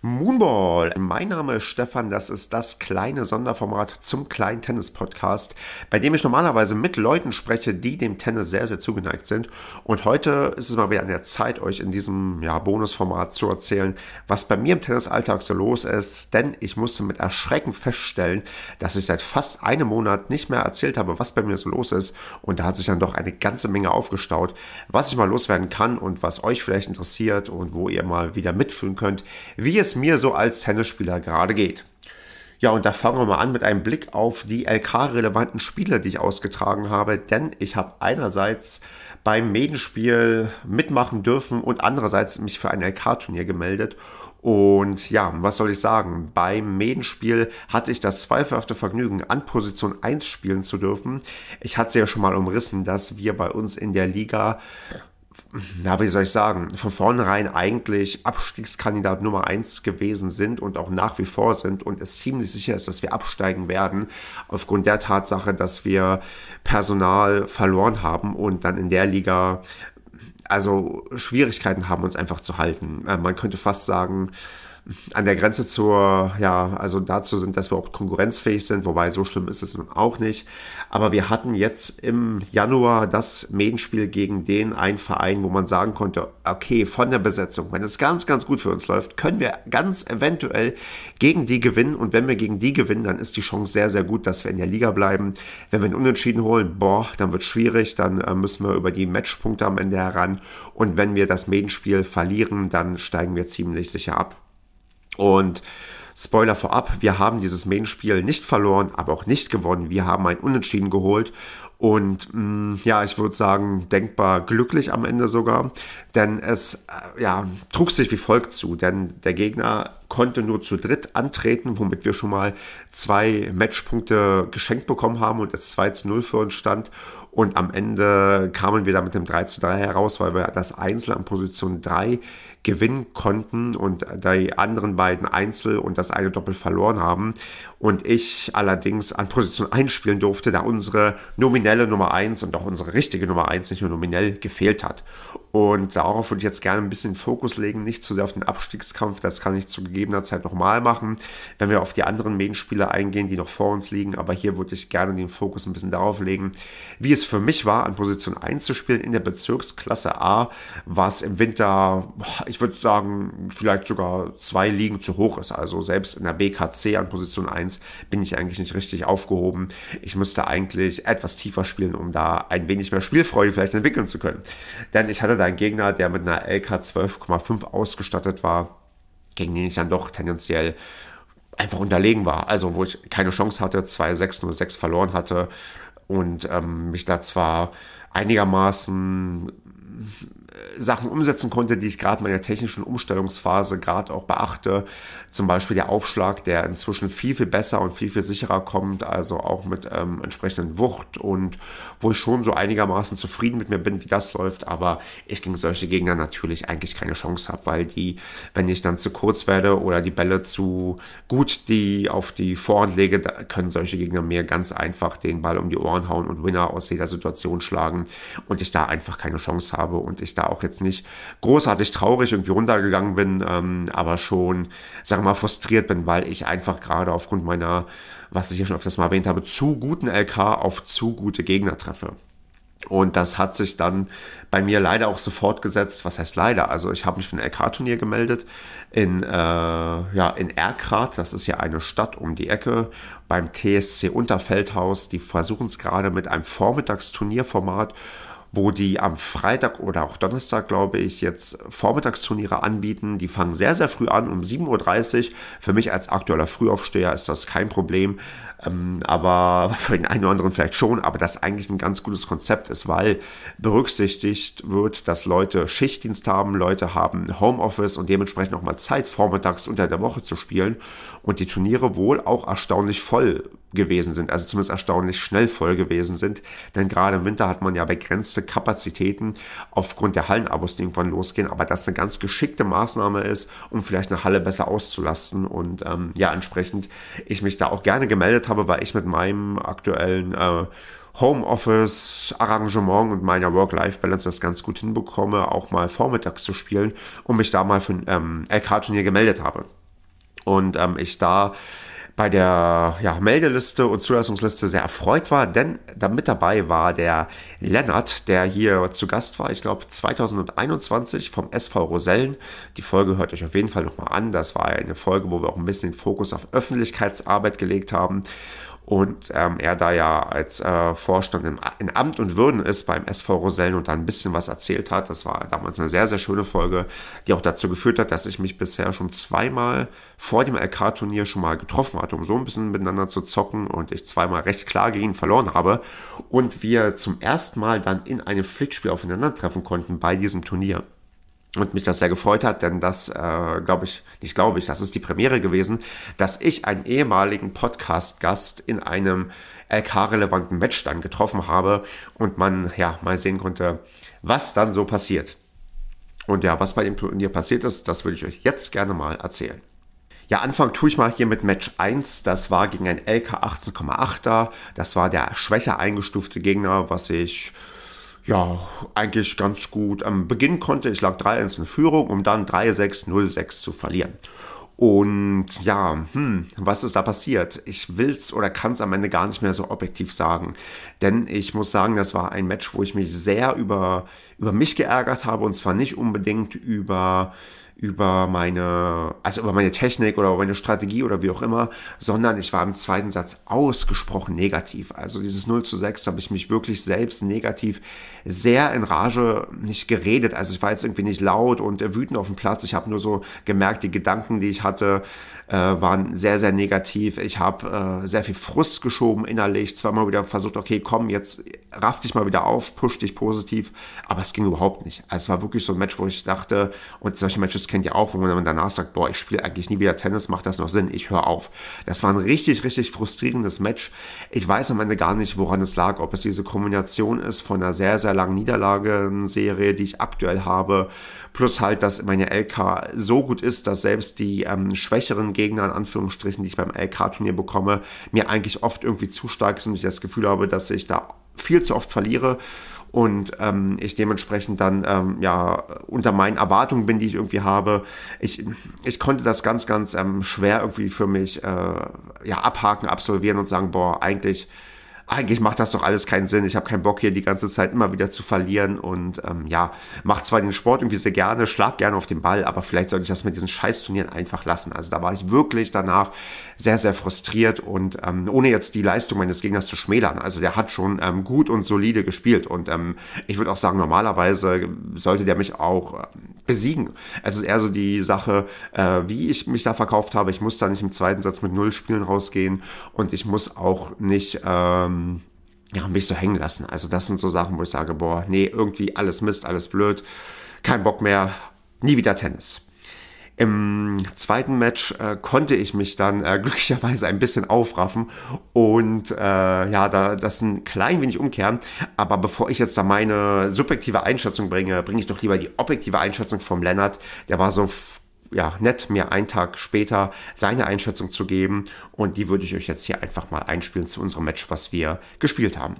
Moonball. Mein Name ist Stefan, das ist das kleine Sonderformat zum kleinen Tennis-Podcast, bei dem ich normalerweise mit Leuten spreche, die dem Tennis sehr, sehr zugeneigt sind. Und heute ist es mal wieder an der Zeit, euch in diesem ja, Bonusformat zu erzählen, was bei mir im Tennisalltag so los ist, denn ich musste mit Erschrecken feststellen, dass ich seit fast einem Monat nicht mehr erzählt habe, was bei mir so los ist. Und da hat sich dann doch eine ganze Menge aufgestaut, was ich mal loswerden kann und was euch vielleicht interessiert und wo ihr mal wieder mitfühlen könnt, wie es es mir so als Tennisspieler gerade geht. Ja, und da fangen wir mal an mit einem Blick auf die LK-relevanten Spiele, die ich ausgetragen habe, denn ich habe einerseits beim Medenspiel mitmachen dürfen und andererseits mich für ein LK-Turnier gemeldet. Und ja, was soll ich sagen? Beim Medenspiel hatte ich das zweifelhafte Vergnügen, an Position 1 spielen zu dürfen. Ich hatte ja schon mal umrissen, dass wir bei uns in der Liga na, wie soll ich sagen, von vornherein eigentlich Abstiegskandidat Nummer eins gewesen sind und auch nach wie vor sind und es ziemlich sicher ist, dass wir absteigen werden, aufgrund der Tatsache, dass wir Personal verloren haben und dann in der Liga also Schwierigkeiten haben, uns einfach zu halten. Äh, man könnte fast sagen, an der Grenze zur, ja, also dazu sind, dass wir auch konkurrenzfähig sind, wobei so schlimm ist es nun auch nicht. Aber wir hatten jetzt im Januar das Medenspiel gegen den einen Verein, wo man sagen konnte, okay, von der Besetzung, wenn es ganz, ganz gut für uns läuft, können wir ganz eventuell gegen die gewinnen. Und wenn wir gegen die gewinnen, dann ist die Chance sehr, sehr gut, dass wir in der Liga bleiben. Wenn wir einen Unentschieden holen, boah, dann wird es schwierig, dann äh, müssen wir über die Matchpunkte am Ende heran. Und wenn wir das Medenspiel verlieren, dann steigen wir ziemlich sicher ab. Und Spoiler vorab, wir haben dieses Main-Spiel nicht verloren, aber auch nicht gewonnen. Wir haben ein Unentschieden geholt und mh, mm, ja, ich würde sagen, denkbar glücklich am Ende sogar, denn es äh, ja, trug sich wie folgt zu, denn der Gegner konnte nur zu dritt antreten, womit wir schon mal zwei Matchpunkte geschenkt bekommen haben und es 2 zu 0 für uns stand und am Ende kamen wir da mit dem 3 zu 3 heraus, weil wir das Einzel an Position 3 gewinnen konnten und die anderen beiden Einzel und das eine Doppel verloren haben. Und ich allerdings an Position 1 spielen durfte, da unsere nominelle Nummer 1 und auch unsere richtige Nummer 1 nicht nur nominell gefehlt hat. Und darauf würde ich jetzt gerne ein bisschen Fokus legen, nicht zu sehr auf den Abstiegskampf, das kann ich zu gegebener Zeit nochmal machen, wenn wir auf die anderen Main-Spiele eingehen, die noch vor uns liegen, aber hier würde ich gerne den Fokus ein bisschen darauf legen, wie es für mich war, an Position 1 zu spielen in der Bezirksklasse A, was im Winter, ich würde sagen, vielleicht sogar zwei Ligen zu hoch ist, also selbst in der BKC an Position 1 bin ich eigentlich nicht richtig aufgehoben, ich müsste eigentlich etwas tiefer spielen, um da ein wenig mehr Spielfreude vielleicht entwickeln zu können, denn ich hatte da ein Gegner, der mit einer LK 12,5 ausgestattet war, gegen den ich dann doch tendenziell einfach unterlegen war. Also, wo ich keine Chance hatte, 2-6, 0-6 verloren hatte und ähm, mich da zwar einigermaßen äh, Sachen umsetzen konnte, die ich gerade in meiner technischen Umstellungsphase gerade auch beachte. Zum Beispiel der Aufschlag, der inzwischen viel, viel besser und viel, viel sicherer kommt, also auch mit ähm, entsprechenden Wucht und wo ich schon so einigermaßen zufrieden mit mir bin, wie das läuft, aber ich gegen solche Gegner natürlich eigentlich keine Chance habe, weil die, wenn ich dann zu kurz werde oder die Bälle zu gut die auf die Vorhand lege, können solche Gegner mir ganz einfach den Ball um die Ohren hauen und Winner aus jeder Situation schlagen und ich da einfach keine Chance habe und ich da auch jetzt nicht großartig traurig irgendwie runtergegangen bin, ähm, aber schon, sag mal, frustriert bin, weil ich einfach gerade aufgrund meiner, was ich hier schon öfters mal erwähnt habe, zu guten LK auf zu gute Gegner treffe. Und das hat sich dann bei mir leider auch sofort gesetzt. Was heißt leider? Also ich habe mich für ein LK-Turnier gemeldet in, äh, ja, in Erkrath. Das ist ja eine Stadt um die Ecke beim TSC Unterfeldhaus. Die versuchen es gerade mit einem Vormittagsturnierformat wo die am Freitag oder auch Donnerstag, glaube ich, jetzt Vormittagsturniere anbieten. Die fangen sehr, sehr früh an, um 7.30 Uhr. Für mich als aktueller Frühaufsteher ist das kein Problem, ähm, aber für den einen oder anderen vielleicht schon, aber das eigentlich ein ganz gutes Konzept ist, weil berücksichtigt wird, dass Leute Schichtdienst haben, Leute haben Homeoffice und dementsprechend auch mal Zeit, vormittags unter der Woche zu spielen und die Turniere wohl auch erstaunlich voll gewesen sind, also zumindest erstaunlich schnell voll gewesen sind. Denn gerade im Winter hat man ja begrenzte Kapazitäten aufgrund der Hallenabos, die irgendwann losgehen, aber das eine ganz geschickte Maßnahme ist, um vielleicht eine Halle besser auszulasten. Und ähm, ja, entsprechend ich mich da auch gerne gemeldet habe, weil ich mit meinem aktuellen äh, Homeoffice-Arrangement und meiner Work-Life-Balance das ganz gut hinbekomme, auch mal vormittags zu spielen und mich da mal für ein ähm, LK-Turnier gemeldet habe. Und ähm, ich da bei der ja, Meldeliste und Zulassungsliste sehr erfreut war, denn da mit dabei war der Lennart, der hier zu Gast war, ich glaube 2021 vom SV Rosellen. Die Folge hört euch auf jeden Fall nochmal an. Das war eine Folge, wo wir auch ein bisschen den Fokus auf Öffentlichkeitsarbeit gelegt haben und ähm, er da ja als äh, Vorstand im, in Amt und Würden ist beim SV Rosellen und da ein bisschen was erzählt hat. Das war damals eine sehr, sehr schöne Folge, die auch dazu geführt hat, dass ich mich bisher schon zweimal vor dem LK-Turnier schon mal getroffen hatte, um so ein bisschen miteinander zu zocken und ich zweimal recht klar gegen ihn verloren habe und wir zum ersten Mal dann in einem Pflichtspiel aufeinandertreffen konnten bei diesem Turnier und mich das sehr gefreut hat, denn das, äh, glaube ich, nicht glaube ich, das ist die Premiere gewesen, dass ich einen ehemaligen Podcast-Gast in einem LK-relevanten Match dann getroffen habe und man ja mal sehen konnte, was dann so passiert. Und ja, was bei dem Turnier passiert ist, das würde ich euch jetzt gerne mal erzählen. Ja, Anfang tue ich mal hier mit Match 1. Das war gegen ein LK 18,8er. Das war der schwächer eingestufte Gegner, was ich ja, eigentlich ganz gut. Am ähm, Beginn konnte ich lag 3-1 in Führung, um dann 3-6-0-6 zu verlieren. Und ja, hm, was ist da passiert? Ich will's oder kann's am Ende gar nicht mehr so objektiv sagen. Denn ich muss sagen, das war ein Match, wo ich mich sehr über, über mich geärgert habe und zwar nicht unbedingt über über meine, also über meine Technik oder über meine Strategie oder wie auch immer, sondern ich war im zweiten Satz ausgesprochen negativ. Also dieses 0 zu 6 habe ich mich wirklich selbst negativ sehr in Rage nicht geredet. Also ich war jetzt irgendwie nicht laut und wütend auf dem Platz. Ich habe nur so gemerkt, die Gedanken, die ich hatte, äh, waren sehr, sehr negativ. Ich habe äh, sehr viel Frust geschoben innerlich, zweimal wieder versucht, okay, komm, jetzt raff dich mal wieder auf, push dich positiv. Aber es ging überhaupt nicht. Also es war wirklich so ein Match, wo ich dachte, und solche Matches kennt ihr auch, wo man dann danach sagt, boah, ich spiele eigentlich nie wieder Tennis, macht das noch Sinn, ich höre auf. Das war ein richtig, richtig frustrierendes Match. Ich weiß am Ende gar nicht, woran es lag, ob es diese Kombination ist von einer sehr, sehr langen Niederlagenserie, die ich aktuell habe, plus halt, dass meine LK so gut ist, dass selbst die ähm, schwächeren Gegner, in Anführungsstrichen, die ich beim LK-Turnier bekomme, mir eigentlich oft irgendwie zu stark sind und ich das Gefühl habe, dass ich da viel zu oft verliere und ähm, ich dementsprechend dann ähm, ja unter meinen Erwartungen bin, die ich irgendwie habe. Ich, ich konnte das ganz, ganz ähm, schwer irgendwie für mich äh, ja, abhaken, absolvieren und sagen, boah, eigentlich, eigentlich macht das doch alles keinen Sinn. Ich habe keinen Bock hier die ganze Zeit immer wieder zu verlieren und ähm, ja, mache zwar den Sport irgendwie sehr gerne, schlag gerne auf den Ball, aber vielleicht sollte ich das mit diesen Scheißturnieren einfach lassen. Also da war ich wirklich danach sehr, sehr frustriert und ähm, ohne jetzt die Leistung meines Gegners zu schmälern. Also der hat schon ähm, gut und solide gespielt und ähm, ich würde auch sagen, normalerweise sollte der mich auch äh, besiegen. Es ist eher so die Sache, äh, wie ich mich da verkauft habe. Ich muss da nicht im zweiten Satz mit null Spielen rausgehen und ich muss auch nicht... Ähm, ja, mich so hängen lassen. Also das sind so Sachen, wo ich sage, boah, nee, irgendwie alles Mist, alles blöd, kein Bock mehr, nie wieder Tennis. Im zweiten Match äh, konnte ich mich dann äh, glücklicherweise ein bisschen aufraffen und äh, ja, da, das ein klein wenig umkehren. Aber bevor ich jetzt da meine subjektive Einschätzung bringe, bringe ich doch lieber die objektive Einschätzung vom Lennart. Der war so ja, nett, mir einen Tag später seine Einschätzung zu geben. Und die würde ich euch jetzt hier einfach mal einspielen zu unserem Match, was wir gespielt haben.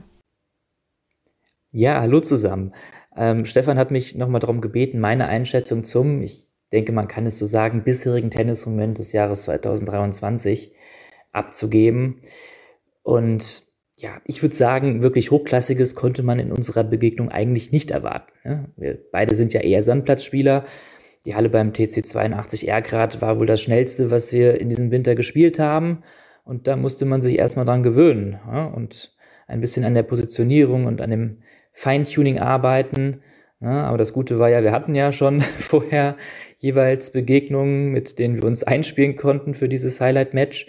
Ja, hallo zusammen. Ähm, Stefan hat mich nochmal darum gebeten, meine Einschätzung zum, ich denke, man kann es so sagen, bisherigen Tennismoment des Jahres 2023 abzugeben. Und ja, ich würde sagen, wirklich Hochklassiges konnte man in unserer Begegnung eigentlich nicht erwarten. Ne? Wir beide sind ja eher Sandplatzspieler. Die Halle beim TC 82 R Grad war wohl das schnellste, was wir in diesem Winter gespielt haben. Und da musste man sich erstmal dran gewöhnen ja? Ne? und ein bisschen an der Positionierung und an dem Feintuning arbeiten. Ja? Ne? aber das Gute war ja, wir hatten ja schon vorher jeweils Begegnungen, mit denen wir uns einspielen konnten für dieses Highlight-Match.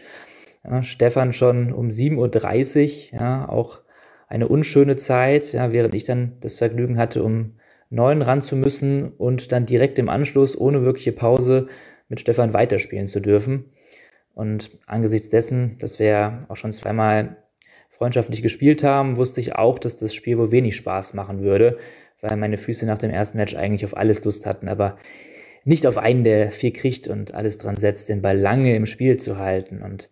Ja, Stefan schon um 7.30 Uhr, ja, auch eine unschöne Zeit, ja, während ich dann das Vergnügen hatte, um neun ran zu müssen und dann direkt im Anschluss ohne wirkliche Pause mit Stefan weiterspielen zu dürfen. Und angesichts dessen, dass wir auch schon zweimal freundschaftlich gespielt haben, wusste ich auch, dass das Spiel wohl wenig Spaß machen würde, weil meine Füße nach dem ersten Match eigentlich auf alles Lust hatten. Aber nicht auf einen der vier kriegt und alles dran setzt, den Ball lange im Spiel zu halten. Und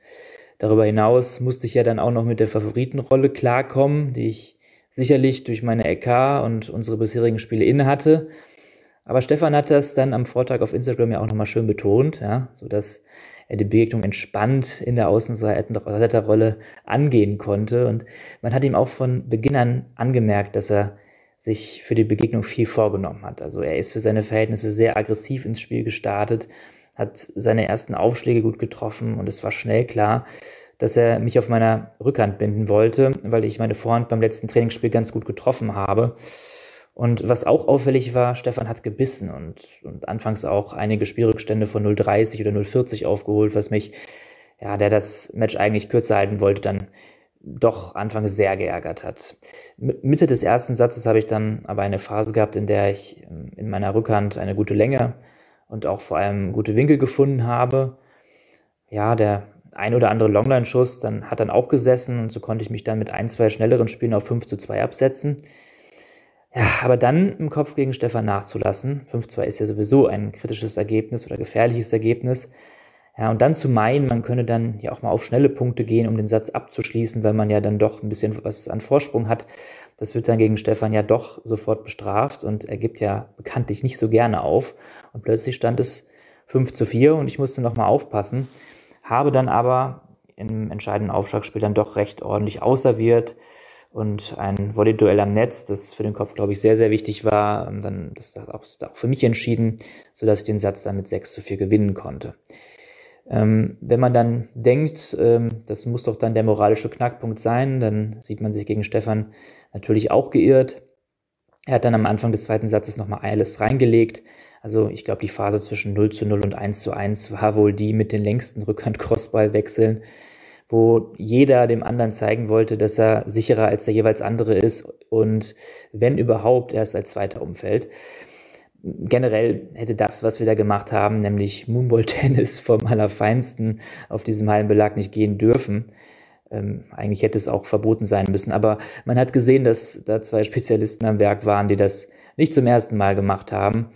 darüber hinaus musste ich ja dann auch noch mit der Favoritenrolle klarkommen, die ich sicherlich durch meine LK und unsere bisherigen Spiele inne hatte. Aber Stefan hat das dann am Vortag auf Instagram ja auch nochmal schön betont, ja, sodass er die Begegnung entspannt in der Außenseiterrolle angehen konnte. Und man hat ihm auch von Beginn an angemerkt, dass er sich für die Begegnung viel vorgenommen hat. Also er ist für seine Verhältnisse sehr aggressiv ins Spiel gestartet, hat seine ersten Aufschläge gut getroffen und es war schnell klar, dass er mich auf meiner Rückhand binden wollte, weil ich meine Vorhand beim letzten Trainingsspiel ganz gut getroffen habe. Und was auch auffällig war, Stefan hat gebissen und, und anfangs auch einige Spielrückstände von 0,30 oder 0,40 aufgeholt, was mich, ja, der das Match eigentlich kürzer halten wollte, dann doch anfangs sehr geärgert hat. Mitte des ersten Satzes habe ich dann aber eine Phase gehabt, in der ich ähm, in meiner Rückhand eine gute Länge und auch vor allem gute Winkel gefunden habe. Ja, der ein oder andere Longline-Schuss dann, hat dann auch gesessen und so konnte ich mich dann mit ein, zwei schnelleren Spielen auf 5 zu 2 absetzen. Ja, aber dann im Kopf gegen Stefan nachzulassen, 5-2 ist ja sowieso ein kritisches Ergebnis oder gefährliches Ergebnis, ja, und dann zu meinen, man könne dann ja auch mal auf schnelle Punkte gehen, um den Satz abzuschließen, weil man ja dann doch ein bisschen was an Vorsprung hat. Das wird dann gegen Stefan ja doch sofort bestraft und er gibt ja bekanntlich nicht so gerne auf. Und plötzlich stand es 5 zu 4 und ich musste nochmal aufpassen, habe dann aber im entscheidenden Aufschlagspiel dann doch recht ordentlich ausserviert und ein Volley-Duell am Netz, das für den Kopf, glaube ich, sehr, sehr wichtig war, ähm, dann ist das hat auch, auch für mich entschieden, sodass ich den Satz dann mit 6 zu 4 gewinnen konnte. Ähm, wenn man dann denkt, ähm, das muss doch dann der moralische Knackpunkt sein, dann sieht man sich gegen Stefan natürlich auch geirrt. Er hat dann am Anfang des zweiten Satzes nochmal alles reingelegt. Also ich glaube, die Phase zwischen 0 zu 0 und 1 zu 1 war wohl die mit den längsten Rückhand-Crossball-Wechseln, wo jeder dem anderen zeigen wollte, dass er sicherer als der jeweils andere ist und wenn überhaupt erst als Zweiter umfällt generell hätte das, was wir da gemacht haben, nämlich Moonball-Tennis vom Allerfeinsten auf diesem Hallenbelag nicht gehen dürfen. Ähm, eigentlich hätte es auch verboten sein müssen, aber man hat gesehen, dass da zwei Spezialisten am Werk waren, die das nicht zum ersten Mal gemacht haben.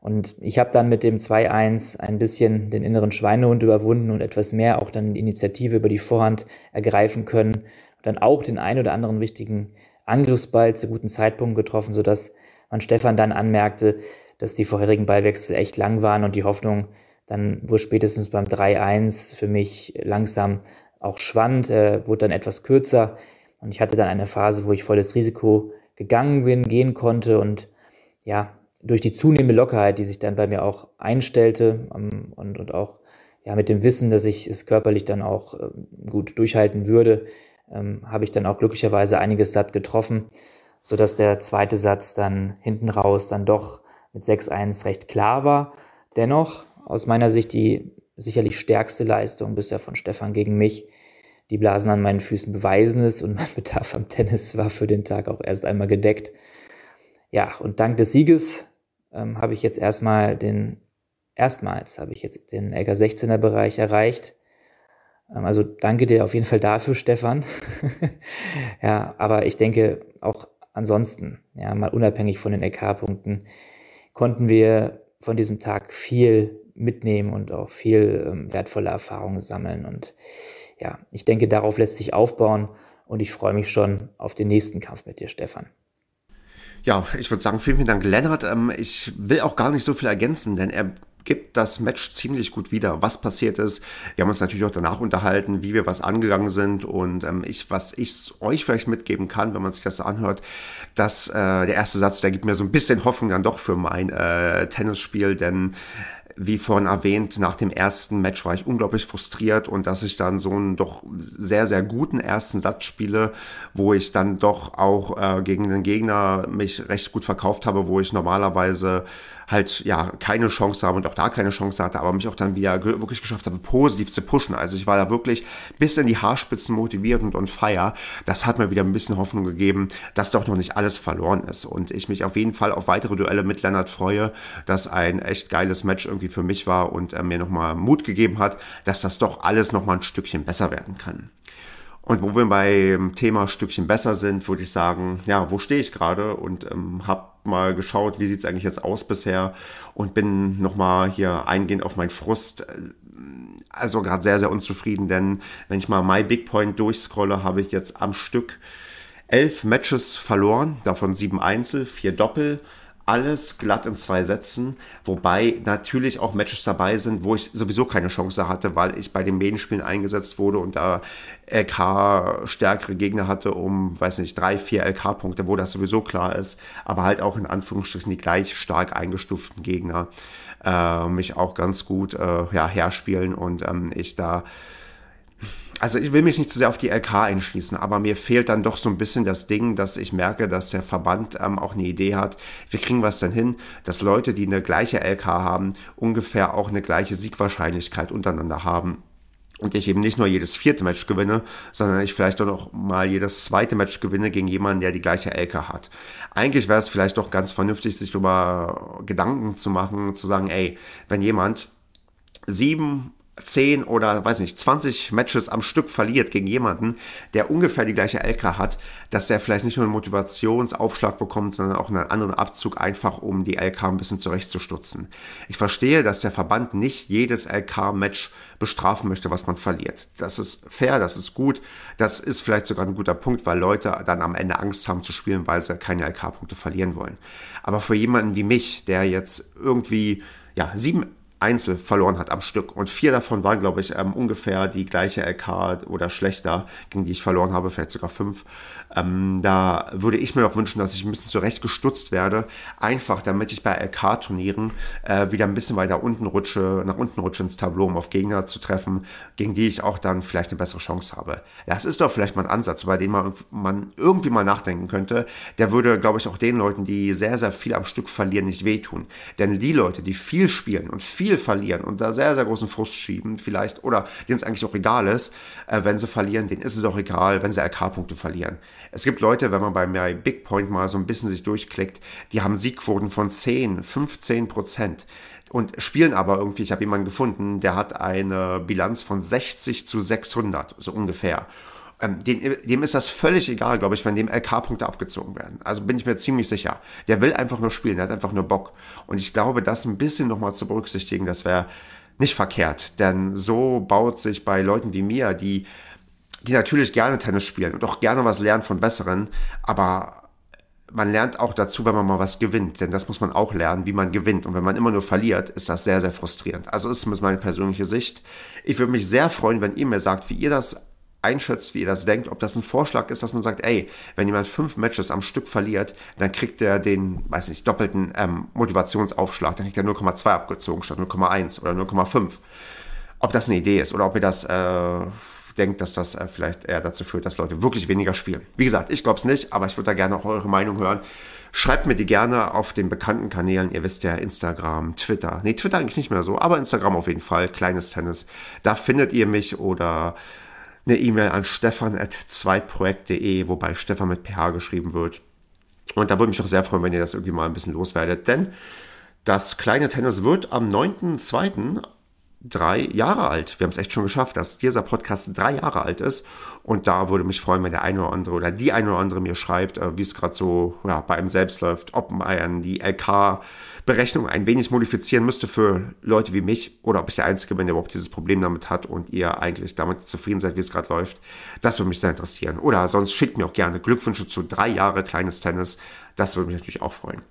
Und ich habe dann mit dem 2-1 ein bisschen den inneren Schweinehund überwunden und etwas mehr auch dann die Initiative über die Vorhand ergreifen können und dann auch den ein oder anderen wichtigen Angriffsball zu guten Zeitpunkten getroffen, sodass man Stefan dann anmerkte, dass die vorherigen Ballwechsel echt lang waren und die Hoffnung dann wohl spätestens beim 3-1 für mich langsam auch schwand, äh, wurde dann etwas kürzer und ich hatte dann eine Phase, wo ich volles Risiko gegangen bin, gehen konnte und ja, durch die zunehmende Lockerheit, die sich dann bei mir auch einstellte um, ähm, und, und auch ja, mit dem Wissen, dass ich es körperlich dann auch ähm, gut durchhalten würde, ähm, habe ich dann auch glücklicherweise einiges satt getroffen so dass der zweite Satz dann hinten raus dann doch mit 6-1 recht klar war. Dennoch aus meiner Sicht die sicherlich stärkste Leistung bisher von Stefan gegen mich. Die Blasen an meinen Füßen beweisen es und mein Bedarf am Tennis war für den Tag auch erst einmal gedeckt. Ja, und dank des Sieges ähm, habe ich jetzt erstmal den, erstmals habe ich jetzt den LK16er Bereich erreicht. Ähm, also danke dir auf jeden Fall dafür, Stefan. ja, aber ich denke auch ansonsten, ja, mal unabhängig von den EK-Punkten, konnten wir von diesem Tag viel mitnehmen und auch viel ähm, wertvolle Erfahrungen sammeln. Und ja, ich denke, darauf lässt sich aufbauen und ich freue mich schon auf den nächsten Kampf mit dir, Stefan. Ja, ich würde sagen, vielen, vielen Dank, Lennart. Ähm, ich will auch gar nicht so viel ergänzen, denn er gibt das Match ziemlich gut wieder, was passiert ist. Wir haben uns natürlich auch danach unterhalten, wie wir was angegangen sind und ähm, ich, was ich euch vielleicht mitgeben kann, wenn man sich das so anhört, dass äh, der erste Satz, der gibt mir so ein bisschen Hoffnung dann doch für mein äh, Tennisspiel, denn wie vorhin erwähnt, nach dem ersten Match war ich unglaublich frustriert und dass ich dann so einen doch sehr, sehr guten ersten Satz spiele, wo ich dann doch auch äh, gegen den Gegner mich recht gut verkauft habe, wo ich normalerweise halt ja keine Chance habe und auch da keine Chance hatte, aber mich auch dann wieder wirklich geschafft habe, positiv zu pushen. Also ich war da wirklich bis in die Haarspitzen motiviert und on fire. Das hat mir wieder ein bisschen Hoffnung gegeben, dass doch noch nicht alles verloren ist und ich mich auf jeden Fall auf weitere Duelle mit Lennart freue, dass ein echt geiles Match irgendwie die für mich war und äh, mir nochmal Mut gegeben hat, dass das doch alles nochmal ein Stückchen besser werden kann. Und wo wir beim Thema Stückchen besser sind, würde ich sagen, ja, wo stehe ich gerade und ähm, habe mal geschaut, wie sieht es eigentlich jetzt aus bisher und bin nochmal hier eingehend auf meinen Frust, äh, also gerade sehr, sehr unzufrieden, denn wenn ich mal My Big Point durchscrolle, habe ich jetzt am Stück elf Matches verloren, davon sieben Einzel, vier Doppel, alles glatt in zwei Sätzen, wobei natürlich auch Matches dabei sind, wo ich sowieso keine Chance hatte, weil ich bei den Medienspielen eingesetzt wurde und da LK stärkere Gegner hatte um, weiß nicht, drei, vier LK-Punkte, wo das sowieso klar ist, aber halt auch in Anführungsstrichen die gleich stark eingestuften Gegner äh, mich auch ganz gut äh, ja, herspielen und ähm, ich da also ich will mich nicht zu sehr auf die LK einschließen, aber mir fehlt dann doch so ein bisschen das Ding, dass ich merke, dass der Verband ähm, auch eine Idee hat, wir kriegen was denn hin, dass Leute, die eine gleiche LK haben, ungefähr auch eine gleiche Siegwahrscheinlichkeit untereinander haben und ich eben nicht nur jedes vierte Match gewinne, sondern ich vielleicht doch noch mal jedes zweite Match gewinne gegen jemanden, der die gleiche LK hat. Eigentlich wäre es vielleicht doch ganz vernünftig, sich darüber Gedanken zu machen, zu sagen, ey, wenn jemand sieben 10 oder weiß nicht, 20 Matches am Stück verliert gegen jemanden, der ungefähr die gleiche LK hat, dass er vielleicht nicht nur einen Motivationsaufschlag bekommt, sondern auch einen anderen Abzug einfach, um die LK ein bisschen zurechtzustutzen. Ich verstehe, dass der Verband nicht jedes LK-Match bestrafen möchte, was man verliert. Das ist fair, das ist gut, das ist vielleicht sogar ein guter Punkt, weil Leute dann am Ende Angst haben zu spielen, weil sie keine LK-Punkte verlieren wollen. Aber für jemanden wie mich, der jetzt irgendwie ja, sieben Einzel verloren hat am Stück. Und vier davon waren, glaube ich, ähm, ungefähr die gleiche LK oder schlechter, gegen die ich verloren habe, vielleicht sogar fünf. Ähm, da würde ich mir auch wünschen, dass ich ein bisschen zurecht gestutzt werde, einfach damit ich bei LK-Turnieren äh, wieder ein bisschen weiter unten rutsche, nach unten rutsche ins Tableau, um auf Gegner zu treffen, gegen die ich auch dann vielleicht eine bessere Chance habe. Das ist doch vielleicht mal ein Ansatz, über den man, man irgendwie mal nachdenken könnte. Der würde, glaube ich, auch den Leuten, die sehr, sehr viel am Stück verlieren, nicht wehtun. Denn die Leute, die viel spielen und viel viel verlieren und da sehr, sehr großen Frust schieben, vielleicht, oder denen es eigentlich auch egal ist, äh, wenn sie verlieren, denen ist es auch egal, wenn sie RK-Punkte verlieren. Es gibt Leute, wenn man bei mir Big Point mal so ein bisschen sich durchklickt, die haben Siegquoten von 10, 15 Prozent und spielen aber irgendwie, ich habe jemanden gefunden, der hat eine Bilanz von 60 zu 600, so ungefähr ähm, dem, dem ist das völlig egal, glaube ich, wenn dem LK-Punkte abgezogen werden. Also bin ich mir ziemlich sicher. Der will einfach nur spielen, der hat einfach nur Bock. Und ich glaube, das ein bisschen nochmal zu berücksichtigen, das wäre nicht verkehrt. Denn so baut sich bei Leuten wie mir, die, die natürlich gerne Tennis spielen und auch gerne was lernen von Besseren, aber man lernt auch dazu, wenn man mal was gewinnt, denn das muss man auch lernen, wie man gewinnt. Und wenn man immer nur verliert, ist das sehr, sehr frustrierend. Also ist zumindest meine persönliche Sicht. Ich würde mich sehr freuen, wenn ihr mir sagt, wie ihr das einschätzt, wie ihr das denkt, ob das ein Vorschlag ist, dass man sagt, ey, wenn jemand fünf Matches am Stück verliert, dann kriegt er den, weiß nicht, doppelten ähm, Motivationsaufschlag, dann kriegt er 0,2 abgezogen statt 0,1 oder 0,5. Ob das eine Idee ist oder ob ihr das äh, denkt, dass das äh, vielleicht eher dazu führt, dass Leute wirklich weniger spielen. Wie gesagt, ich glaube es nicht, aber ich würde da gerne auch eure Meinung hören. Schreibt mir die gerne auf den bekannten Kanälen. Ihr wisst ja, Instagram, Twitter. Nee, Twitter eigentlich nicht mehr so, aber Instagram auf jeden Fall. Kleines Tennis. Da findet ihr mich oder eine E-Mail an stefan.zweitprojekt.de, wobei Stefan mit PH geschrieben wird. Und da würde mich auch sehr freuen, wenn ihr das irgendwie mal ein bisschen loswerdet, denn das kleine Tennis wird am 9.2. drei Jahre alt. Wir haben es echt schon geschafft, dass dieser Podcast drei Jahre alt ist. Und da würde mich freuen, wenn der eine oder andere oder die eine oder andere mir schreibt, äh, wie es gerade so ja, bei einem selbst läuft, ob man die LK Berechnung ein wenig modifizieren müsste für Leute wie mich oder ob ich der Einzige bin, der überhaupt dieses Problem damit hat und ihr eigentlich damit zufrieden seid, wie es gerade läuft, das würde mich sehr interessieren. Oder sonst schickt mir auch gerne Glückwünsche zu drei Jahre kleines Tennis. Das würde mich natürlich auch freuen.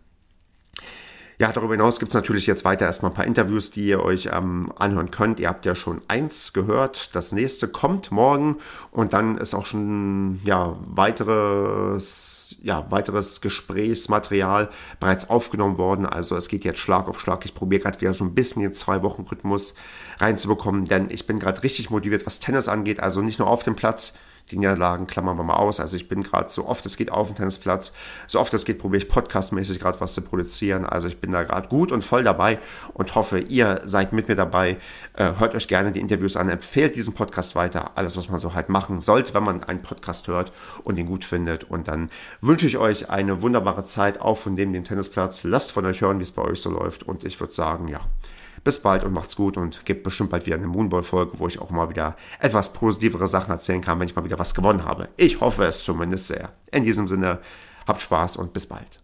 Ja, darüber hinaus gibt's natürlich jetzt weiter erstmal ein paar Interviews, die ihr euch ähm, anhören könnt. Ihr habt ja schon eins gehört. Das nächste kommt morgen und dann ist auch schon ja, weiteres, ja, weiteres Gesprächsmaterial bereits aufgenommen worden. Also es geht jetzt Schlag auf Schlag. Ich probiere gerade wieder so ein bisschen den Zwei-Wochen-Rhythmus reinzubekommen, denn ich bin gerade richtig motiviert, was Tennis angeht. Also nicht nur auf dem Platz, die Niederlagen klammern wir mal aus. Also ich bin gerade so oft es geht auf dem Tennisplatz, so oft es geht, probiere ich podcastmäßig gerade was zu produzieren. Also ich bin da gerade gut und voll dabei und hoffe, ihr seid mit mir dabei. Äh, hört euch gerne die Interviews an, empfehlt diesen Podcast weiter. Alles, was man so halt machen sollte, wenn man einen Podcast hört und ihn gut findet. Und dann wünsche ich euch eine wunderbare Zeit auch von dem, dem Tennisplatz. Lasst von euch hören, wie es bei euch so läuft. Und ich würde sagen, ja, bis bald und macht's gut und gibt bestimmt bald wieder eine Moonball-Folge, wo ich auch mal wieder etwas positivere Sachen erzählen kann, wenn ich mal wieder was gewonnen habe. Ich hoffe es zumindest sehr. In diesem Sinne, habt Spaß und bis bald.